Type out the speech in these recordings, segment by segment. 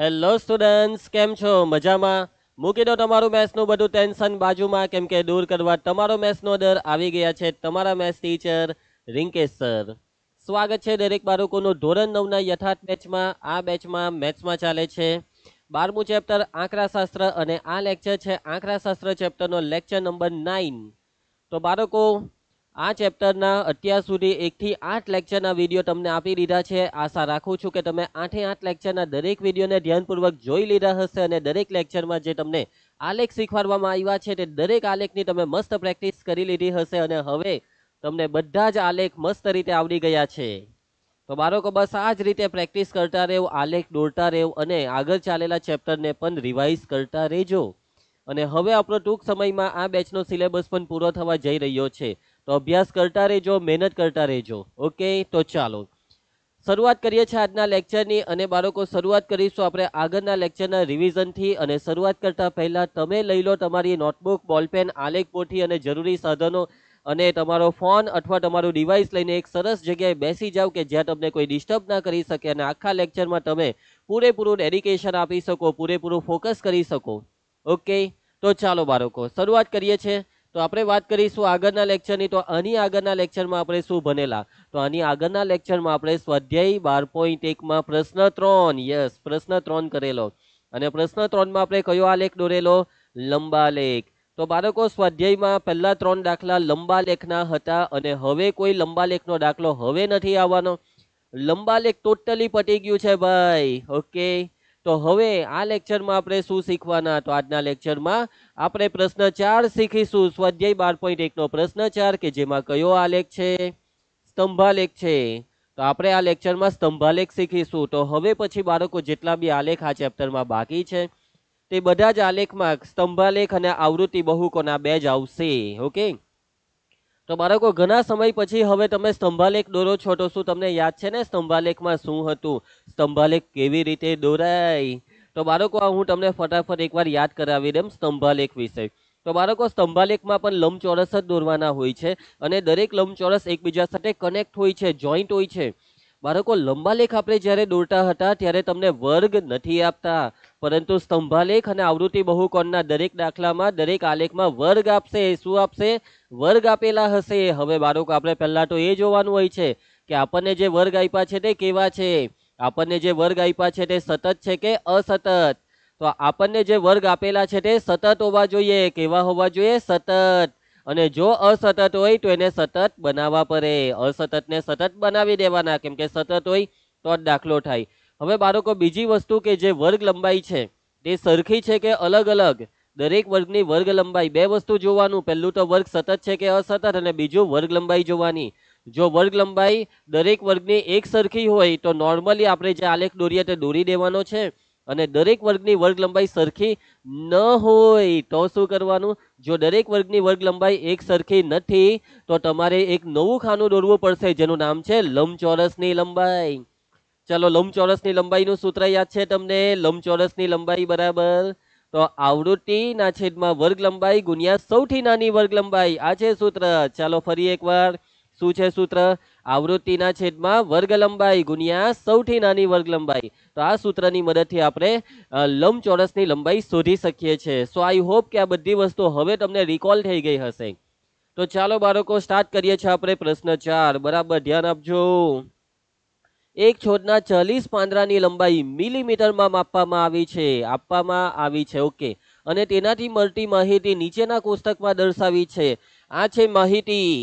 hello students કેમ છો મજામાં મૂકી દો તમારું મેથ્સનું બધું ટેન્શન બાજુમાં કેમ કે દૂર કરવા તમારો મેથ્સનો દર આવી ગયા છે તમારા મેથ્સ ટીચર રિંકેશ સર સ્વાગત છે દરેક બાળકોનું ધોરણ નવના યથાર્થ બેચમાં આ બેચમાં મેથ્સમાં ચાલે છે બારમું ચેપ્ટર આંકડાશાસ્ત્ર અને આ લેક્ચર છે આંકડાશાસ્ત્ર ચેપ્ટરનો લેક્ચર નંબર નાઇન તો બાળકો આ ચેપ્ટરના અત્યાર સુધી એકથી આઠ લેક્ચરના વિડીયો તમને આપી દીધા છે આશા રાખું છું કે તમે આઠે આઠ લેક્ચરના દરેક વિડીયોને ધ્યાનપૂર્વક જોઈ લીધા હશે અને દરેક લેક્ચરમાં જે તમને આલેખ શીખવાડવામાં આવ્યા છે તે દરેક આલેખની તમે મસ્ત પ્રેક્ટિસ કરી લીધી હશે અને હવે તમને બધા જ આલેખ મસ્ત રીતે આવડી ગયા છે તો બાળકો બસ આ જ રીતે પ્રેક્ટિસ કરતા રહેવું આલેખ દોરતા રહેવું અને આગળ ચાલેલા ચેપ્ટરને પણ રિવાઇઝ કરતા રહેજો અને હવે આપણો ટૂંક સમયમાં આ બેચનો સિલેબસ પણ પૂરો થવા જઈ રહ્યો છે તો અભ્યાસ કરતા રહેજો મહેનત કરતા રહેજો ઓકે તો ચાલો શરૂઆત કરીએ છીએ આજના લેક્ચરની અને બાળકો શરૂઆત કરીશું આપણે આગળના લેક્ચરના રિવિઝનથી અને શરૂઆત કરતાં પહેલાં તમે લઈ લો તમારી નોટબુક બોલપેન આલેખ પોથી અને જરૂરી સાધનો અને તમારો ફોન અથવા તમારું ડિવાઇસ લઈને એક સરસ જગ્યાએ બેસી જાઓ કે જ્યાં તમને કોઈ ડિસ્ટર્બ ના કરી શકે અને આખા લેક્ચરમાં તમે પૂરેપૂરું ડેડિકેશન આપી શકો પૂરેપૂરું ફોકસ કરી શકો ઓકે તો ચાલો બાળકો શરૂઆત કરીએ છીએ તો આપણે વાત કરીશું આગળના લેક્ચરની તો આની આગળના લેક્ચરમાં આપણે શું ભણેલા તો આની આગળના લેક્ચરમાં આપણે સ્વાધ્યાય બાર પોઈન્ટ એકમાં પ્રશ્ન ત્રણ યસ પ્રશ્ન ત્રણ કરેલો અને પ્રશ્ન ત્રણમાં આપણે કયો આલેખ દોરેલો લંબાલેખ તો બાળકો સ્વાધ્યાયમાં પહેલાં ત્રણ દાખલા લંબા લેખના હતા અને હવે કોઈ લંબા લેખનો દાખલો હવે નથી આવવાનો લંબા લેખ ટોટલી પટી ગયું છે ભાઈ ઓકે તો હવે આ લેક્ચરમાં આપણે શું શીખવાના તો આજના લેક્ચરમાં આપણે પ્રશ્ન ચાર શીખીશું સ્વાધ્યાય બાર પોઈન્ટ એકનો પ્રશ્ન ચાર કે જેમાં કયો આલેખ છે સ્તંભાલેખ છે તો આપણે આ લેક્ચરમાં સ્તંભાલેખ શીખીશું તો હવે પછી બાળકો જેટલા બી આલેખ આ ચેપ્ટરમાં બાકી છે તે બધા જ આલેખમાં સ્તંભાલેખ અને આવૃત્તિ બહુકોના બે જ આવશે ઓકે તો બાળકો ઘણા સમય પછી હવે તમે સ્તંભાલેખ દોરો છો તો શું તમને યાદ છે ને સ્તંભાલેખમાં શું હતું સ્તંભાલેખ કેવી રીતે દોરાય તો બાળકો હું તમને ફટાફટ એકવાર યાદ કરાવી દઉં સ્તંભાલેખ વિશે તો બાળકો સ્તંભાલેખમાં પણ લંબચોરસ જ દોરવાના હોય છે અને દરેક લંબચોરસ એકબીજા સાથે કનેક્ટ હોય છે જોઈન્ટ હોય છે બાળકો લંબાલેખ આપણે જ્યારે દોરતા હતા ત્યારે તમને વર્ગ નથી આપતા પરંતુ સ્તંભાલેખ અને આવૃત્તિ બહુકોણના દરેક દાખલામાં દરેક આલેખમાં વર્ગ આપશે શું આપશે વર્ગ આપેલા હશે હવે બાળકો આપણે પહેલાં તો એ જોવાનું હોય છે કે આપણને જે વર્ગ આપ્યા છે તે કેવા છે આપણને જે વર્ગ આપ્યા છે તે સતત છે કે અસતત તો આપણને જે વર્ગ આપેલા છે તે સતત હોવા જોઈએ કેવા હોવા જોઈએ સતત અને જો અસતત હોય તો એને સતત બનાવવા પડે અસતતને સતત બનાવી દેવાના કેમ કે સતત હોય તો જ દાખલો થાય હવે બાળકો બીજી વસ્તુ કે જે વર્ગ લંબાઈ છે તે સરખી છે કે અલગ અલગ દરેક વર્ગની વર્ગ લંબાઈ બે વસ્તુ જોવાનું પહેલું તો વર્ગ સતત છે કે અસતત અને બીજું વર્ગ લંબાઈ જોવાની જો વર્ગ લંબાઈ દરેક વર્ગની એક સરખી હોય તો નોર્મલી આપણે જે આલેખ દોરીએ તે દોરી દેવાનો છે અને દરેક વર્ગની વર્ગ લંબાઈ સરખી ન હોય તો શું કરવાનું જો દરેક વર્ગની વર્ગ લંબાઈ એક સરખી નથી તો તમારે એક નવું ખાનું દોરવું પડશે જેનું નામ છે લંબચોરસની લંબાઈ ચલો લંબચોરસની લંબાઈનું સૂત્ર યાદ છે તમને લંબચોરસની લંબાઈ બરાબર તો આવૃત્તિના છેદમાં વર્ગ લંબાઈ ગુણ્યા સૌથી નાની વર્ગ લંબાઈ આ છે સૂત્ર ચાલો ફરી એકવાર શું છે સૂત્ર આવૃત્તિના છેદમાં વર્ગ લંબાઈ ગુણ્યા સૌથી નાની વર્ગ લંબાઈ તો આ સૂત્રની મદદથી આપણે લંબચોરસની લંબાઈ શોધી શકીએ છીએ સો આઈ હોપ કે આ બધી વસ્તુ હવે તમને રિકોલ થઈ ગઈ હશે તો ચાલો બાળકો સ્ટાર્ટ કરીએ છીએ આપણે પ્રશ્ન ચાર બરાબર ધ્યાન આપજો એક છોડના ચાલીસ પાંદરાની લંબાઈ મિલીમીટરમાં માપવામાં આવી છે આપવામાં આવી છે ઓકે અને તેનાથી મળતી માહિતી નીચેના કોષ્ટકમાં દર્શાવી છે આ છે માહિતી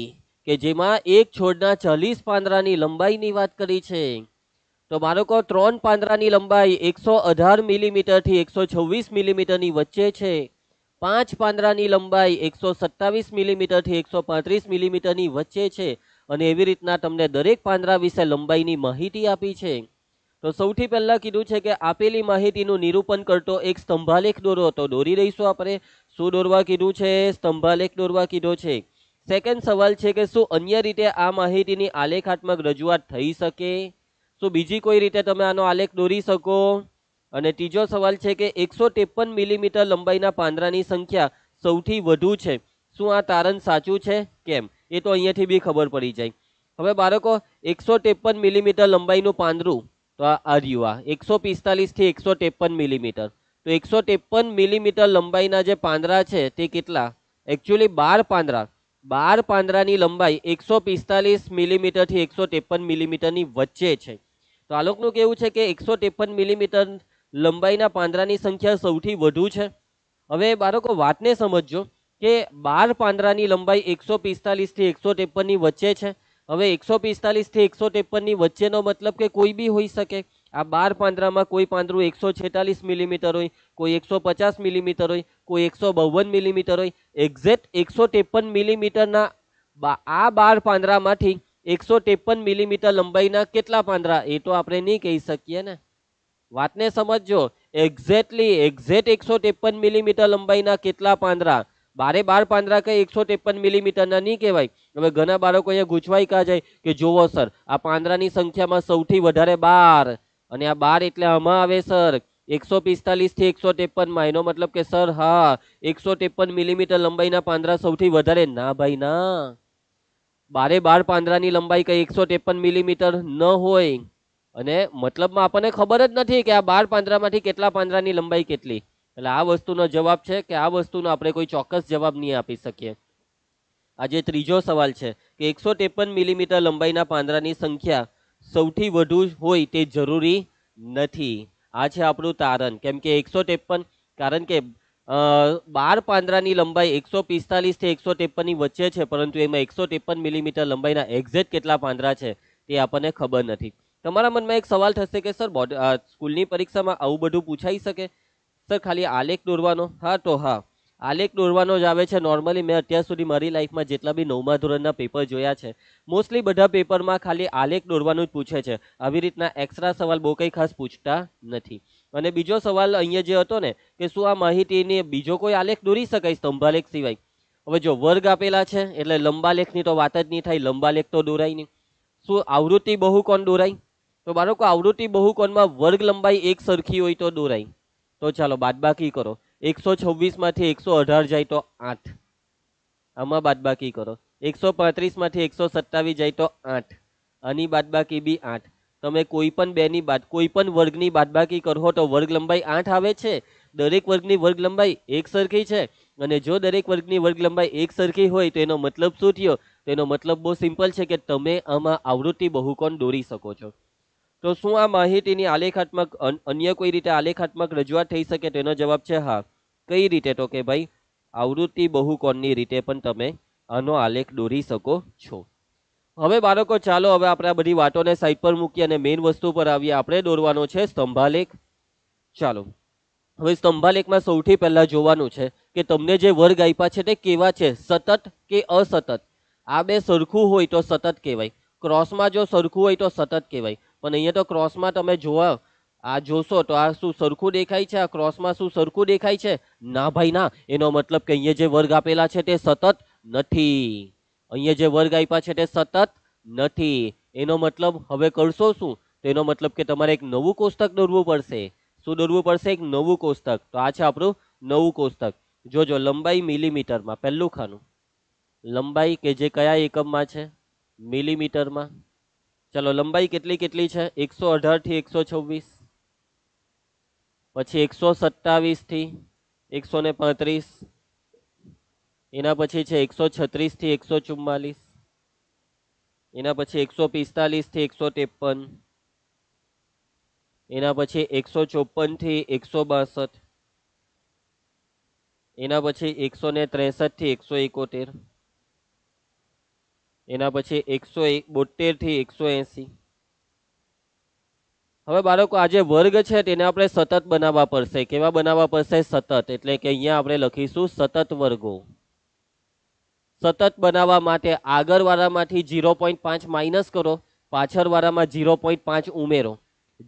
કે જેમાં એક છોડના ચાલીસ પાંદરાની લંબાઈની વાત કરી છે તો મારો કહો ત્રણ પાંદરાની લંબાઈ એકસો અઢાર મિલીમીટરથી એકસો છવ્વીસ મિલીમીટરની વચ્ચે છે પાંચ પાંદરાની લંબાઈ એકસો સત્તાવીસ મિલીમીટરથી એકસો પાંત્રીસ મિલીમીટરની વચ્ચે છે અને એવી રીતના તમને દરેક પાંદરા વિશે લંબાઈની માહિતી આપી છે તો સૌથી પહેલાં કીધું છે કે આપેલી માહિતીનું નિરૂપણ કરતો એક સ્તંભાલેખ દોરો તો દોરી રહીશું આપણે શું દોરવા કીધું છે સ્તંભાલેખ દોરવા કીધો છે સેકન્ડ સવાલ છે કે શું અન્ય રીતે આ માહિતીની આલેખાત્મક રજૂઆત થઈ શકે શું બીજી કોઈ રીતે તમે આનો આલેખ દોરી શકો અને ત્રીજો સવાલ છે કે એકસો ત્રેપન મિલીમીટર લંબાઈના પાંદરાની સંખ્યા સૌથી વધુ છે શું આ તારણ સાચું છે કેમ એ તો અહીંયાથી બી ખબર પડી જાય હવે બાળકો એકસો ત્રેપન મિલીમીટર લંબાઈનું પાંદરું તો આ રહ્યું આ એકસો પિસ્તાલીસથી એકસો ત્રેપન મિલીમીટર તો એકસો ત્રેપન મિલીમીટર લંબાઈના જે પાંદરા છે તે કેટલા એકચ્યુઅલી બાર પાંદરા બાર પાંદરાની લંબાઈ એકસો પિસ્તાલીસ મિલીમીટરથી એકસો ત્રેપન મિલીમીટરની વચ્ચે છે તો આલોકનું કેવું છે કે એકસો ત્રેપન મિલીમીટર લંબાઈના પાંદરાની સંખ્યા સૌથી વધુ છે હવે બાળકો વાતને સમજજો કે બાર પાંદરાની લંબાઈ એકસો પિસ્તાલીસથી એકસો ત્રેપનની વચ્ચે છે હવે એકસો પિસ્તાલીસથી એકસો ત્રેપનની વચ્ચેનો મતલબ કે કોઈ બી હોઈ શકે આ બાર પાંદરામાં કોઈ પાંદરું એકસો છેતાલીસ મિલીમીટર હોય કોઈ એકસો પચાસ મિલીમીટર હોય કોઈ એકસો બાવન મિલીમીટર હોય એક્ઝેક્ટ એકસો ત્રેપન મિલીમીટરના આ બાર પાંદરામાંથી એકસો ત્રેપન મિલીમીટર લંબાઈના કેટલા પાંદરા એ તો આપણે નહીં કહી શકીએ ને વાતને સમજજો એક્ઝેક્ટલી એક્ઝેક્ટ એકસો ત્રેપન મિલીમીટર લંબાઈના કેટલા પાંદરા બારે બાર પાંદરા કંઈ એકસો ત્રેપન મિલીમીટરના નહીં કહેવાય હવે ઘણા બાળકો અહીંયા ગૂંચવાઈ કા જાય કે જુઓ સર આ પાંદરાની સંખ્યામાં સૌથી વધારે બાર અને આ બાર એટલે આમાં આવે સર એકસો પિસ્તાલીસથી એકસો ત્રેપનમાં એનો મતલબ કે સર હા એકસો ત્રેપન મિલીમીટર લંબાઈના પાંદરા સૌથી વધારે ના ભાઈ ના બારે બાર પાંદરાની લંબાઈ કંઈ એકસો ત્રેપન મિલીમીટર ન હોય અને મતલબમાં આપણને ખબર જ નથી કે આ બાર પાંદરામાંથી કેટલા પાંદરાની લંબાઈ કેટલી એટલે આ વસ્તુનો જવાબ છે કે આ વસ્તુનો આપણે કોઈ ચોક્કસ જવાબ નહીં આપી શકીએ આજે ત્રીજો સવાલ છે કે એકસો ત્રેપન મિલીમીટર લંબાઈના પાંદરાની સંખ્યા સૌથી વધુ હોય તે જરૂરી નથી આ છે આપણું તારણ કેમ કે એકસો ત્રેપન કારણ કે બાર પાંદરાની લંબાઈ એકસો પિસ્તાલીસથી એકસો ત્રેપનની વચ્ચે છે પરંતુ એમાં એકસો ત્રેપન મિલીમીટર લંબાઈના એક્ઝેક્ટ કેટલા પાંદરા છે તે આપણને ખબર નથી તમારા મનમાં એક સવાલ થશે કે સર બોડ સ્કૂલની પરીક્ષામાં આવું બધું પૂછાઈ શકે સર ખાલી આલેખ દોરવાનો હા તો હા આલેખ દોરવાનો જ આવે છે નોર્મલી મેં અત્યાર સુધી મારી લાઈફમાં જેટલા બી નવમા ધોરણના પેપર જોયા છે મોસ્ટલી બધા પેપરમાં ખાલી આલેખ દોરવાનું જ પૂછે છે આવી રીતના એક્સ્ટ્રા સવાલ બહુ કંઈ ખાસ પૂછતા નથી અને બીજો સવાલ અહીંયા જે હતો ને કે શું આ માહિતીની બીજો કોઈ આલેખ દોરી શકાય સ્તંભાલેખ સિવાય હવે જો વર્ગ આપેલા છે એટલે લંબાલેખની તો વાત જ નહીં થાય લંબાલેખ તો દોરાય નહીં શું આવૃત્તિ બહુ કોણ દોરાય તો બાળકો આવૃત્તિ બહુ કોણમાં વર્ગ લંબાઈ એક સરખી હોય તો દોરાય તો ચાલો બાદબાકી કરો એકસો છવ્વીસમાંથી એકસો અઢાર જાય તો આઠ આમાં બાદબાકી કરો એકસો પાંત્રીસમાંથી એકસો સત્તાવીસ જાય તો આઠ આની બાદબાકી બી આઠ તમે કોઈ પણ બેની બાદ કોઈ પણ વર્ગની બાદબાકી કરો તો વર્ગ લંબાઈ આઠ આવે છે દરેક વર્ગની વર્ગ લંબાઈ એક સરખી છે અને જો દરેક વર્ગની વર્ગ લંબાઈ એક સરખી હોય તો એનો મતલબ શું થયો તો એનો મતલબ બહુ સિમ્પલ છે કે તમે આમાં આવૃત્તિ બહુકોણ દોરી શકો છો તો શું આ માહિતીની આલેખાત્મક અન્ય કોઈ રીતે આલેખાત્મક રજૂઆત થઈ શકે તેનો જવાબ છે હા કઈ રીતે તો કે ભાઈ આવૃત્તિ બહુકોણની રીતે પણ તમે આનો આલેખ દોરી શકો છો હવે બાળકો ચાલો હવે આપણે આ બધી વાતોને સાઈડ પર મૂકી અને મેઇન વસ્તુ પર આવીએ આપણે દોરવાનો છે સ્તંભાલેખ ચાલો હવે સ્તંભાલેખમાં સૌથી પહેલાં જોવાનું છે કે તમને જે વર્ગ આપ્યા છે તે કેવા છે સતત કે અસતત આ બે સરખું હોય તો સતત કહેવાય ક્રોસમાં જો સરખું હોય તો સતત કહેવાય પણ અહીંયા તો ક્રોસમાં તમે જોવા આ જોશો તો આ શું સરખું દેખાય છે આ ક્રોસમાં શું સરખું દેખાય છે ના ભાઈ ના એનો મતલબ કે અહીંયા જે વર્ગ આપેલા છે તે સતત નથી અહીંયા જે વર્ગ આપ્યા છે તે સતત નથી એનો મતલબ હવે કરશો શું તો એનો મતલબ કે તમારે એક નવું કોષ્ટક દોરવું પડશે શું દોરવું પડશે એક નવું કોષ્ટક તો આ છે આપણું નવું કોષ્ટક જોજો લંબાઈ મિલીમીટરમાં પહેલું ખાનું લંબાઈ કે જે કયા એકમમાં છે મિલીમીટરમાં ચલો લંબાઈ કેટલી કેટલી છે એકસો અઢારથી એકસો છવ્વીસ પછી એકસો સત્તાવીસથી એકસો ને પાંત્રીસ એના પછી છે એકસો છત્રીસથી એકસો ચુમ્માલીસ એના પછી એકસો પિસ્તાલીસથી એકસો ત્રેપન એના પછી એકસો ચોપનથી એકસો બાસઠ એના પછી એકસો ને ત્રેસઠથી એકસો એકોતેર એના પછી એકસો એક બોતેરથી એકસો એંસી હવે બાળકો આ જે વર્ગ છે તેને આપણે સતત બનાવવા પડશે કેવા બનાવવા પડશે સતત એટલે કે અહીંયા આપણે લખીશું સતત વર્ગો સતત બનાવવા માટે આગળવાળામાંથી ઝીરો પોઈન્ટ પાંચ માઇનસ કરો પાછળવાળામાં ઝીરો પોઈન્ટ પાંચ ઉમેરો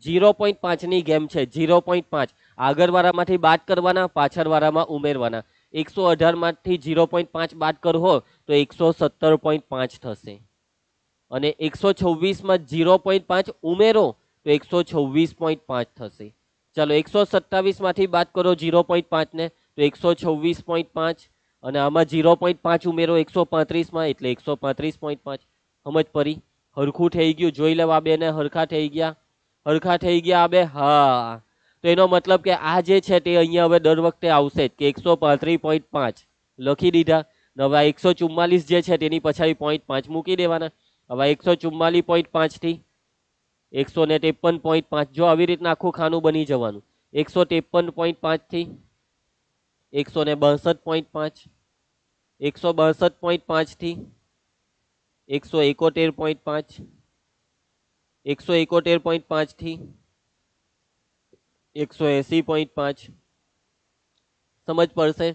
ઝીરો પોઈન્ટ પાંચની ગેમ છે ઝીરો પોઈન્ટ પાંચ આગળવાળામાંથી બાદ કરવાના પાછળવાળામાં ઉમેરવાના એકસો અઢારમાંથી ઝીરો પોઈન્ટ પાંચ બાદ કરો તો એકસો સત્તર પોઈન્ટ પાંચ થશે અને એકસો છવ્વીસમાં ઝીરો પોઈન્ટ પાંચ ઉમેરો તો એકસો છવ્વીસ પોઈન્ટ પાંચ થશે ચાલો એકસો સત્તાવીસમાંથી બાદ કરો ઝીરો પોઈન્ટ પાંચને તો એકસો છવ્વીસ પોઈન્ટ પાંચ અને આમાં ઝીરો પોઈન્ટ પાંચ ઉમેરો એકસો પાંત્રીસમાં એટલે એકસો પાંત્રીસ પોઈન્ટ પાંચ સમજ પરી હરખું થઈ ગયું જોઈ લેવા બેને હરખા થઈ ગયા હરખા થઈ ગયા બે હા તો એનો મતલબ કે આ જે છે તે અહીંયા હવે દર વખતે આવશે જ કે એકસો પાંત્રીસ પોઈન્ટ પાંચ લખી દીધા હવે આ એકસો ચુમ્માલીસ જે છે તેની પછાડી પોઈન્ટ પાંચ મૂકી દેવાના હવે એકસો ચુમ્માલીસ પોઈન્ટ પાંચથી એકસો ને ત્રેપન પોઈન્ટ પાંચ જો આવી રીતના આખું ખાનું બની જવાનું એકસો ત્રેપન પોઈન્ટ પાંચથી એકસો ને બાસઠ પોઈન્ટ પાંચ એકસો બાસઠ પોઈન્ટ પાંચથી એકસો એકોતેર પોઈન્ટ પાંચ એકસો એકોતેર પોઈન્ટ પાંચથી એકસો એંસી પોઈન્ટ પાંચ સમજ પડશે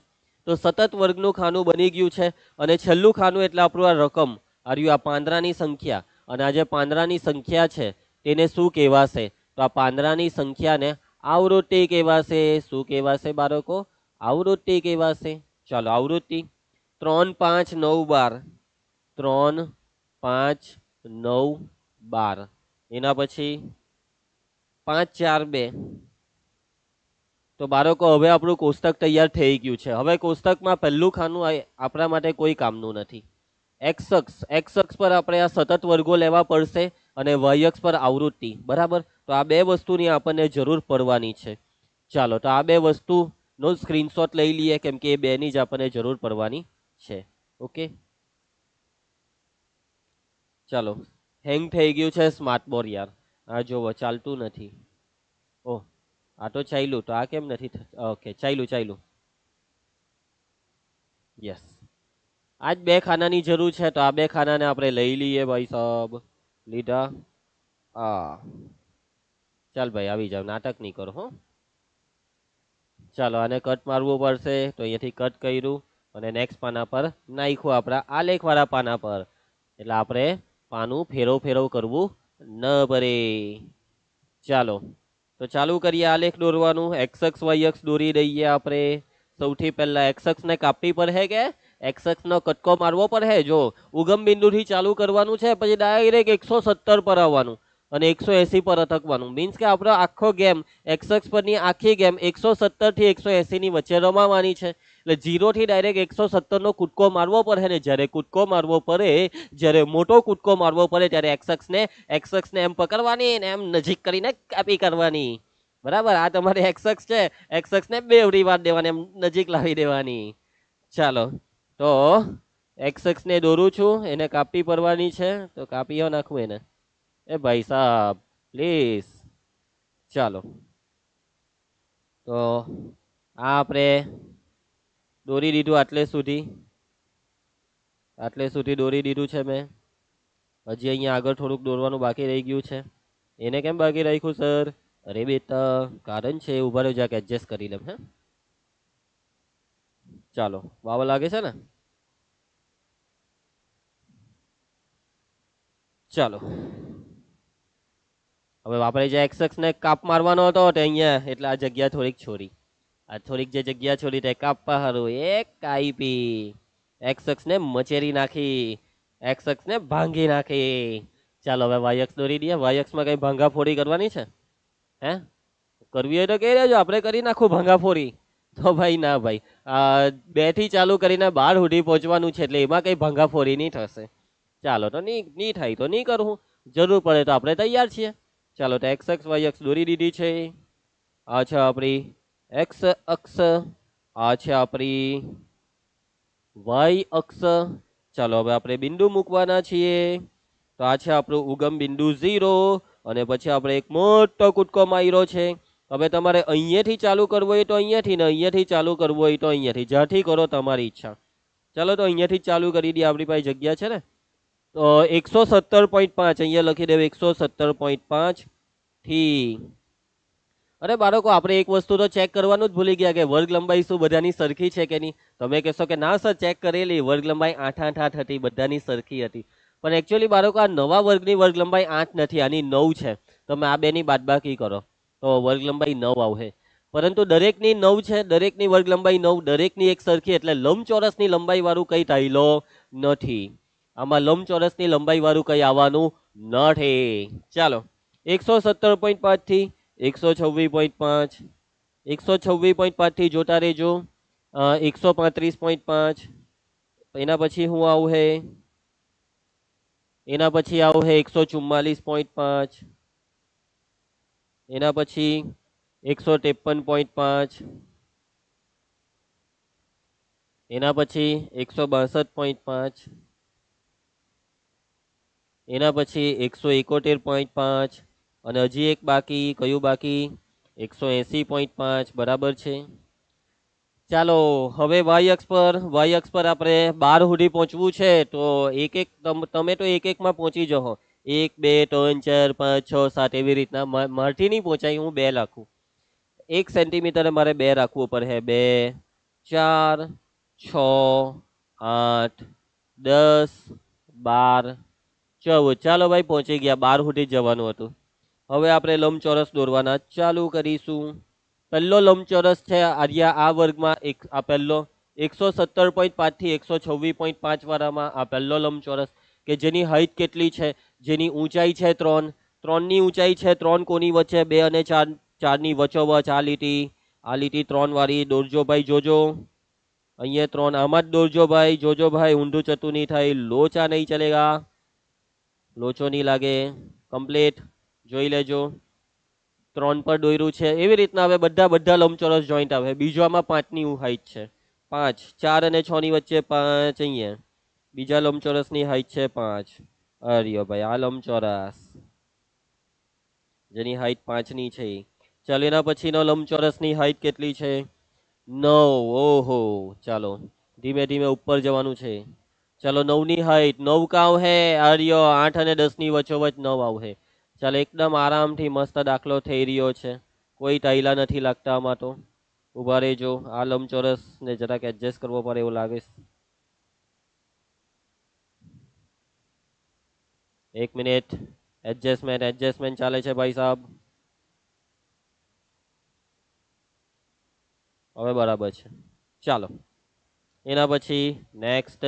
તો સતત વર્ગનું ખાનું બની ગયું છે અને છેલ્લું ખાનું એટલે આપણું આ રકમ આર્યું આ પાંદરાની સંખ્યા અને આ જે પાંદરાની સંખ્યા છે તેને શું કહેવાશે તો આ પાંદરાની સંખ્યાને આવૃત્તિ કહેવાશે શું કહેવાશે બાળકો આવૃત્તિ કહેવાશે ચાલો આવૃત્તિ ત્રણ પાંચ નવ બાર ત્રણ પાંચ નવ બાર એના પછી પાંચ ચાર બે તો બાળકો હવે આપણું કોષ્ટક તૈયાર થઈ ગયું છે હવે કોષ્ટકમાં પહેલું ખાનું આપણા માટે કોઈ કામનું નથી એક્સ અક્ષ એક્સ અક્ષ પર આપણે આ સતત વર્ગો લેવા પડશે અને વાય પર આવૃત્તિ બરાબર તો આ બે વસ્તુની આપણને જરૂર પડવાની છે ચાલો તો આ બે વસ્તુનો સ્ક્રીનશોટ લઈ લઈએ કેમ કે એ બેની જ આપણને જરૂર પડવાની છે ઓકે ચાલો હેંગ થઈ ગયું છે સ્માર્ટ બોર્ડ યાર આ જોવો ચાલતું નથી ઓહ આ તો ચાલ્યું તો આ કેમ નથી ઓકે ચાલ્યું ચાલ્યું યસ આ જ બે ખાનાની જરૂર છે તો આ બે ખાનાને આપણે લઈ લઈએ ભાઈ સાહેબ લીધા હા ચાલ ભાઈ આવી જાવ નાટક નહીં કરો હો ચાલો આને કટ મારવું પડશે તો અહીંયાથી કટ કર્યું અને નેક્સ્ટ પાના પર નાખ્યું આપણા આ લેખવાળા પાના પર એટલે આપણે પાનું ફેરવ ફેરવ કરવું ન પડે ચાલો તો ચાલુ કરીએ આલેખ દોરવાનું એક્સક્સ વાયક્ષ દોરી દઈએ આપણે સૌથી પહેલાં એક્સ અક્ષને કાપવી પડશે કે એક્સ કટકો મારવો પડશે જો ઉગમ બિંદુથી ચાલુ કરવાનું છે પછી ડાયરેક્ટ એકસો સત્તર પર આવવાનું અને એકસો એસી પર અટકવાનું મીન્સ કે આપણો આખો ગેમ એક્સક્સ પરની આખી ગેમ એકસો સત્તરથી એકસો એસીની વચ્ચે રમાવાની છે એટલે ઝીરોથી ડાયરેક્ટ એકસો સત્તરનો કૂદકો મારવો પડે ને જ્યારે કૂદકો મારવો પડે જ્યારે મોટો કૂદકો મારવો પડે ત્યારે એક્સએક્સને એક્સએક્સને એમ પકડવાની અને એમ નજીક કરીને કાપી કરવાની બરાબર આ તમારી એક્સએક્સ છે એક્સએક્સને બેવડી વાર દેવાની એમ નજીક લાવી દેવાની ચાલો તો એક્સએક્સને દોરું છું એને કાપી પડવાની છે તો કાપીઓ નાખું એને એ ભાઈ સાહેબ પ્લીઝ ચાલો તો આ આપણે દોરી દીધું આટલે સુધી આટલે સુધી દોરી દીધું છે મેં હજી અહીંયા આગળ થોડુંક દોરવાનું બાકી રહી ગયું છે એને કેમ બાકી રાખ્યું સર અરે બેટા કારણ છે ઊભા રહ્યો જ્યાં એડજસ્ટ કરી લેમ હે ચાલો વાવા લાગે છે ને ચાલો હવે વાપરે જે એક્સએક્સને કાપ મારવાનો હતો તે અહીંયા એટલે આ જગ્યા થોડીક છોડી આ થોડીક જે જગ્યા છોડી તે કાપવા હારું એક કાઈપી એક્સ અક્ષને મચેરી નાખી એક્સ અક્ષને ભાંગી નાખી ચાલો હવે વાયક્સ દોરી દઈએ વાય કંઈ ભાંગાફોડી કરવાની છે હે કરવી હોય તો કહી રહેજો આપણે કરી નાખું ભાંગાફોડી તો ભાઈ ના ભાઈ બે થી ચાલુ કરીને બાર સુધી પહોંચવાનું છે એટલે એમાં કંઈ ભાંગાફોડી નહીં થશે ચાલો તો નહીં નહીં થાય તો નહીં કરવું જરૂર પડે તો આપણે તૈયાર છીએ ચાલો તો એક્સ એક્સ વાય દોરી દીધી છે અચ્છા આપણી એક્સ અક્ષ આ છે આપણી વાય અક્ષ ચાલો હવે આપણે બિંદુ મૂકવાના છીએ તો આ છે આપણું ઉગમ બિંદુ ઝીરો અને પછી આપણે એક મોટો કૂદકો માર્યો છે હવે તમારે અહીંયાથી ચાલુ કરવું હોય તો અહીંયાથી ને અહીંયાથી ચાલુ કરવું હોય તો અહીંયાથી જ્યાંથી કરો તમારી ઈચ્છા ચાલો તો અહીંયાથી ચાલુ કરી દઈએ આપણી પાસે જગ્યા છે ને તો એકસો સત્તર પોઈન્ટ પાંચ અહીંયા લખી દેવું એકસો સત્તર પોઈન્ટ પાંચથી અરે બાળકો આપણે એક વસ્તુ તો ચેક કરવાનું જ ભૂલી ગયા કે વર્ગ લંબાઈ શું બધાની સરખી છે કે નહીં તમે કહેશો કે ના સર ચેક કરેલી વર્ગ લંબાઈ આઠ આઠ આઠ હતી બધાની સરખી હતી પણ એકચ્યુઅલી બાળકો આ નવા વર્ગની વર્ગ લંબાઈ આઠ નથી આની નવ છે તમે આ બેની બાદબાકી કરો તો વર્ગ લંબાઈ નવ આવશે પરંતુ દરેકની નવ છે દરેકની વર્ગ લંબાઈ નવ દરેકની એક સરખી એટલે લંબચોરસની લંબાઈવાળું કંઈ ટાઈલો નથી આમાં લંબચોરસની લંબાઈવાળું કંઈ આવવાનું નથી ચાલો એકસો સત્તર પોઈન્ટ પાંચથી એકસો છવ્વીસ પોઈન્ટ પાંચ એકસો છવ્વીસ પોઈન્ટ પાંચથી જોતા રહેજો એકસો પાંત્રીસ પોઈન્ટ પાંચ એના પછી હું આવું હે એના પછી આવું હે એકસો ચુમ્માલીસ પોઈન્ટ પાંચ એના પછી એકસો ત્રેપન પોઈન્ટ પાંચ એના પછી એકસો બાસઠ પોઈન્ટ પાંચ એના પછી એકસો એકોતેર પોઈન્ટ પાંચ અને હજી એક બાકી કયું બાકી એકસો એંસી પોઈન્ટ પાંચ બરાબર છે ચાલો હવે વાય અક્ષ પર વાય અક્ષ પર આપણે બાર સુધી પહોંચવું છે તો એક એક તમે તો એક એકમાં પહોંચી જાઓ એક બે ત્રણ ચાર પાંચ છ સાત એવી રીતના મારથી નહીં પહોંચાય હું બે લાખું એક સેન્ટીમીટરે મારે બે રાખવું પડશે બે ચાર છ આઠ દસ બાર ચૌદ ચાલો ભાઈ પહોંચી ગયા બાર સુધી જવાનું હતું હવે આપણે લંબચોરસ દોરવાના ચાલુ કરીશું પહેલો લંબચોરસ છે આર્યા આ વર્ગમાં એક આ પહેલો એકસો સત્તર પોઈન્ટ પાંચથી એકસો છવ્વીસ પોઈન્ટ પાંચવાળામાં આ પહેલો લંબચોરસ કે જેની હાઇટ કેટલી છે જેની ઊંચાઈ છે ત્રણ ત્રણની ઊંચાઈ છે ત્રણ કોની વચ્ચે બે અને ચાર ચારની વચોવચ આ લીટી આ લીટી ત્રણવાળી દોરજો ભાઈ જોજો અહીંયા ત્રણ આમાં જ દોરજો ભાઈ જોજો ભાઈ ઊંધું ચતું નહીં થાય લોચા નહીં ચલેગા લોચો નહીં લાગે કમ્પ્લીટ જોઈ લેજો ત્રણ પર દોર્યું છે એવી રીતના હવે બધા બધા લંબચોરસ જોઈન્ટ આવે બીજામાં પાંચની હાઈટ છે પાંચ ચાર અને છની વચ્ચે પાંચ અહીંયા બીજા લંબચોરસની હાઈટ છે પાંચ અરે ભાઈ આ લંબચોરસ જેની હાઈટ પાંચની છે ચાલો એના પછીનો લંબચોરસની હાઈટ કેટલી છે નવ ઓહો ચાલો ધીમે ધીમે ઉપર જવાનું છે ચાલો નવની હાઈટ નવ કાવ હે આર્યો આઠ અને દસની વચ્ચોવચ નવ આવશે ચાલ એકદમ આરામથી મસ્ત દાખલો થઈ રહ્યો છે કોઈ ટાઈલા નથી લાગતા આમાં તો ઊભા રહેજો આ લંબચોરસને જરાક એડજસ્ટ કરવો પડે એવું લાગે એક મિનિટ એડજસ્ટમેન્ટ એડજસ્ટમેન્ટ ચાલે છે ભાઈ સાહેબ હવે બરાબર છે ચાલો એના પછી નેક્સ્ટ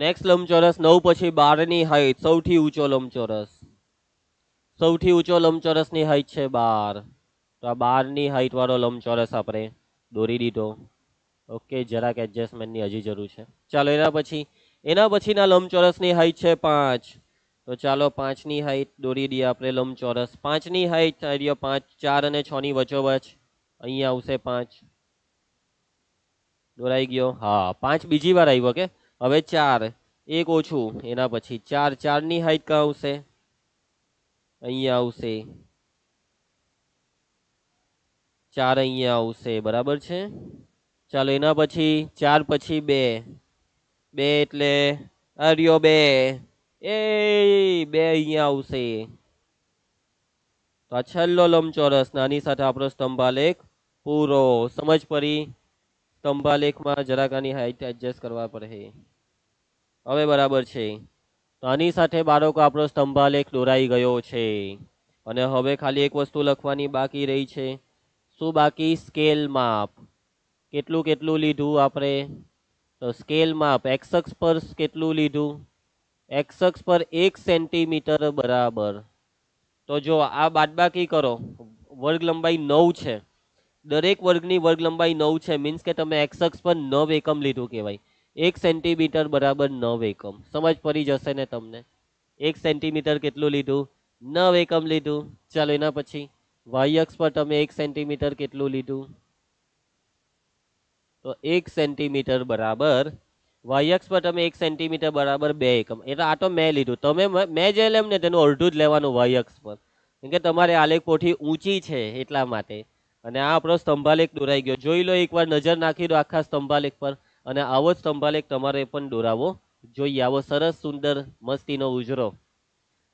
નેક્સ્ટ લંબચોરસ નવ પછી બારની હાઈટ સૌથી ઊંચો લંબચોરસ સૌથી ઊંચો લંબચોરસની હાઈટ છે બાર તો આ બારની હાઈટવાળો લંબચોરસ આપણે દોરી દીધો ઓકે જરાક એડજસ્ટમેન્ટની હજી જરૂર છે ચાલો એના પછી એના પછીના લંબચોરસની હાઈટ છે પાંચ તો ચાલો પાંચની હાઈટ દોરી દઈએ આપણે લંબચોરસ પાંચની હાઈટ થઈ રહ્યો પાંચ ચાર અને છની વચોવચ અહીંયા આવશે પાંચ દોરાઈ ગયો હા પાંચ બીજી વાર આવ્યો કે હવે ચાર એક ઓછું એના પછી ચાર ચારની હાઈટ ક્યાં આવશે અહીંયા આવશે ચાર અહીંયા આવશે બરાબર છે ચાલો એના પછી ચાર પછી બે બે એટલે અર્યો બે એ બે અહીંયા આવશે તો આ છેલ્લો લંબચોરસ નાની સાથે આપણો સ્તંભાલેખ પૂરો સમજ પડી સ્તંભાલેખમાં જરાકાની આની હાઈટ એડજસ્ટ કરવા પડે હવે બરાબર છે તો આની સાથે બાળકો આપણો સ્તંભાલેખ દોરાઈ ગયો છે અને હવે ખાલી એક વસ્તુ લખવાની બાકી રહી છે શું બાકી સ્કેલ માપ કેટલું કેટલું લીધું આપણે તો સ્કેલ માપ એક્સક્સ પર કેટલું લીધું એક્સક્ષ પર એક સેન્ટીમીટર બરાબર તો જો આ બાદબાકી કરો વર્ગ લંબાઈ નવ છે દરેક વર્ગની વર્ગ લંબાઈ નવ છે મીન્સ કે તમે એક્સક્સ પર નવ એકમ લીધું કહેવાય એક સેન્ટીમીટર બરાબર નવ એકમ સમજ પડી જશે ને તમને એક સેન્ટીમીટર કેટલું લીધું નવ એકમ લીધું ચાલો એના પછી વાયક્ષ પર તમે એક સેન્ટીમીટર કેટલું લીધું તો એક સેન્ટીમીટર બરાબર વાયક્ષ પર તમે એક સેન્ટીમીટર બરાબર બે એકમ એટલે આ તો મેં લીધું તમે મેં જે લેમ ને તેનું અડધું જ લેવાનું વાયક્ષ પર કેમ કે તમારે આલેખ કોઠી ઊંચી છે એટલા માટે અને આ આપણો સ્તંભાલેખ દોરાઈ ગયો જોઈ લો એકવાર નજર નાખી દો આખા સ્તંભાલેખ પર અને આવો જ સ્તંભાલેખ તમારે પણ દોરાવો જોઈએ આવો સરસ સુંદર મસ્તીનો ઉજરો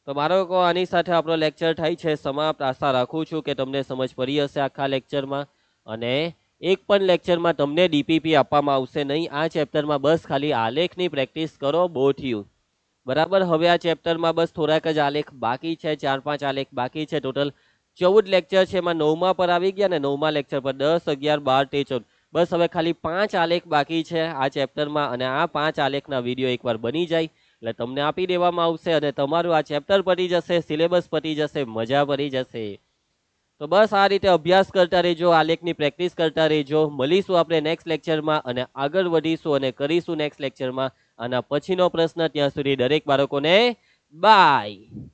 તો મારો આની સાથે આપણો લેક્ચર થાય છે સમાપ્ત આશા રાખું છું કે તમને સમજ પડી હશે આખા લેક્ચરમાં અને એક પણ લેક્ચરમાં તમને ડીપીપી આપવામાં આવશે નહીં આ ચેપ્ટરમાં બસ ખાલી આલેખની પ્રેક્ટિસ કરો થયું બરાબર હવે આ ચેપ્ટરમાં બસ થોડાક જ આલેખ બાકી છે ચાર પાંચ આલેખ બાકી છે ટોટલ ચૌદ લેક્ચર છે એમાં નવમાં પર આવી ગયા ને નવમાં લેક્ચર પર દસ અગિયાર બાર તે ચૌદ બસ હવે ખાલી પાંચ આલેખ બાકી છે આ ચેપ્ટરમાં અને આ પાંચ આલેખના વિડીયો એકવાર બની જાય એટલે તમને આપી દેવામાં આવશે અને તમારું આ ચેપ્ટર પતી જશે સિલેબસ પતી જશે મજા પડી જશે તો બસ આ રીતે અભ્યાસ કરતા રહેજો આલેખની પ્રેક્ટિસ કરતા રહેજો મળીશું આપણે નેક્સ્ટ લેક્ચરમાં અને આગળ વધીશું અને કરીશું નેક્સ્ટ લેક્ચરમાં આના પછીનો પ્રશ્ન ત્યાં સુધી દરેક બાળકોને બાય